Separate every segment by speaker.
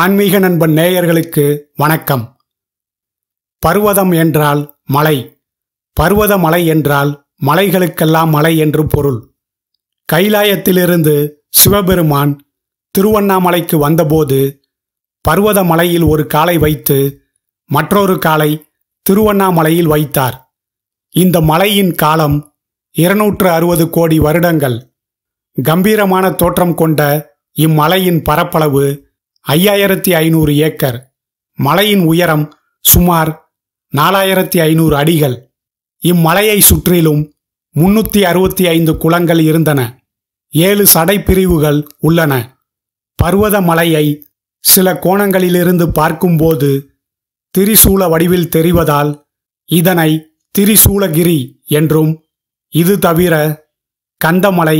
Speaker 1: ஆன்மீக நண்பன் நேயர்களுக்கு வணக்கம் பர்வதம் என்றால் மலை பர்வத மலை என்றால் மலைகளுக்கெல்லாம் மலை என்று பொருள் கைலாயத்திலிருந்து சிவபெருமான் திருவண்ணாமலைக்கு வந்தபோது பர்வத மலையில் ஒரு காலை வைத்து மற்றொரு காலை திருவண்ணாமலையில் வைத்தார் இந்த மலையின் காலம் இருநூற்று அறுபது கோடி வருடங்கள் கம்பீரமான தோற்றம் கொண்ட இம்மலையின் பரப்பளவு ஐயாயிரத்தி ஐநூறு ஏக்கர் மலையின் உயரம் சுமார் நாலாயிரத்தி ஐநூறு அடிகள் இம்மலையை சுற்றிலும் முன்னூற்றி அறுபத்தி ஐந்து குளங்கள் இருந்தன ஏழு சடைப்பிரிவுகள் உள்ளன பர்வத மலையை சில கோணங்களிலிருந்து பார்க்கும்போது திரிசூல வடிவில் தெரிவதால் இதனை திரிசூலகிரி என்றும் இது தவிர கந்தமலை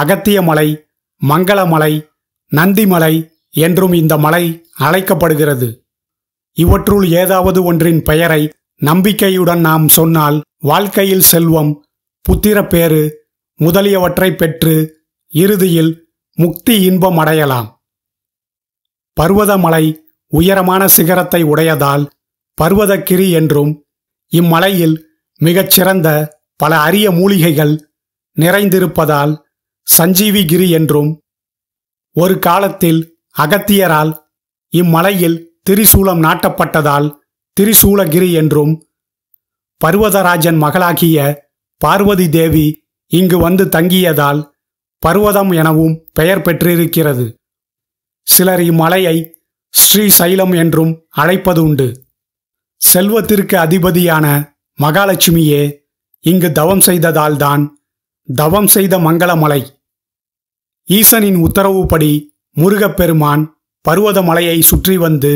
Speaker 1: அகத்தியமலை மங்களமலை நந்திமலை என்றும் இந்த மலை அழைக்கப்படுகிறது இவற்றுள் ஏதாவது ஒன்றின் பெயரை நம்பிக்கையுடன் நாம் சொன்னால் வாழ்க்கையில் செல்வம் புத்திரப்பேறு முதலியவற்றை பெற்று இறுதியில் முக்தி இன்பம் அடையலாம் பர்வதமலை உயரமான சிகரத்தை உடையதால் பர்வதக்கிரி என்றும் இம்மலையில் சிறந்த பல அரிய மூலிகைகள் நிறைந்திருப்பதால் சஞ்சீவிகிரி என்றும் ஒரு காலத்தில் அகத்தியரால் இம்மலையில் திரிசூலம் நாட்டப்பட்டதால் திரிசூலகிரி என்றும் பர்வதராஜன் மகளாகிய பார்வதி தேவி இங்கு வந்து தங்கியதால் பர்வதம் எனவும் பெயர் பெற்றிருக்கிறது சிலர் இம்மலையை ஸ்ரீசைலம் என்றும் அழைப்பது உண்டு செல்வத்திற்கு அதிபதியான மகாலட்சுமியே இங்கு தவம் செய்ததால்தான் தவம் செய்த மங்களமலை ஈசனின் உத்தரவுப்படி முருகப்பெருமான் பருவதமலையை சுற்றி வந்து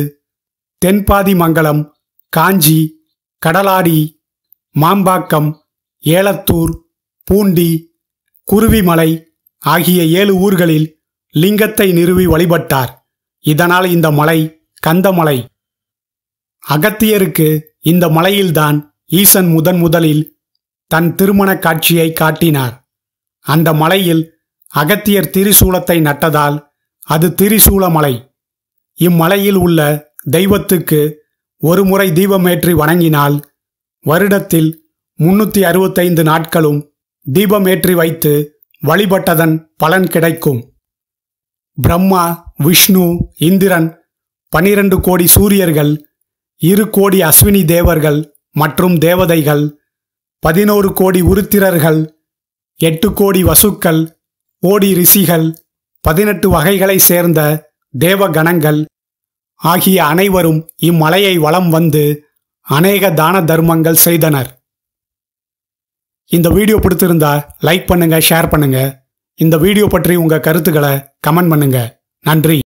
Speaker 1: தென்பாதி மங்கலம் காஞ்சி கடலாடி மாம்பாக்கம் ஏலத்தூர் பூண்டி குருவிமலை ஆகிய ஏழு ஊர்களில் லிங்கத்தை நிறுவி வழிபட்டார் இதனால் இந்த மலை கந்தமலை அகத்தியருக்கு இந்த மலையில்தான் ஈசன் முதன் முதலில் தன் திருமண காட்சியை காட்டினார் அந்த மலையில் அகத்தியர் திரிசூலத்தை நட்டதால் அது திரிசூலமலை இம்மலையில் உள்ள தெய்வத்துக்கு ஒரு முறை தீபமேற்றி வணங்கினால் வருடத்தில் முன்னூற்றி அறுபத்தைந்து நாட்களும் தீபமேற்றி வைத்து வழிபட்டதன் பலன் கிடைக்கும் பிரம்மா விஷ்ணு இந்திரன் பனிரெண்டு கோடி சூரியர்கள் இரு கோடி அஸ்வினி தேவர்கள் மற்றும் தேவதைகள் பதினோரு கோடி உருத்திரர்கள் எட்டு கோடி வசுக்கள் ஓடி ரிஷிகள் பதினெட்டு வகைகளை சேர்ந்த தேவ கணங்கள் ஆகிய அனைவரும் இம்மலையை வலம் வந்து அநேக தான தர்மங்கள் செய்தனர் இந்த வீடியோ பிடித்திருந்தா லைக் பண்ணுங்க ஷேர் பண்ணுங்க இந்த வீடியோ பற்றி உங்க கருத்துக்களை கமெண்ட் பண்ணுங்க நன்றி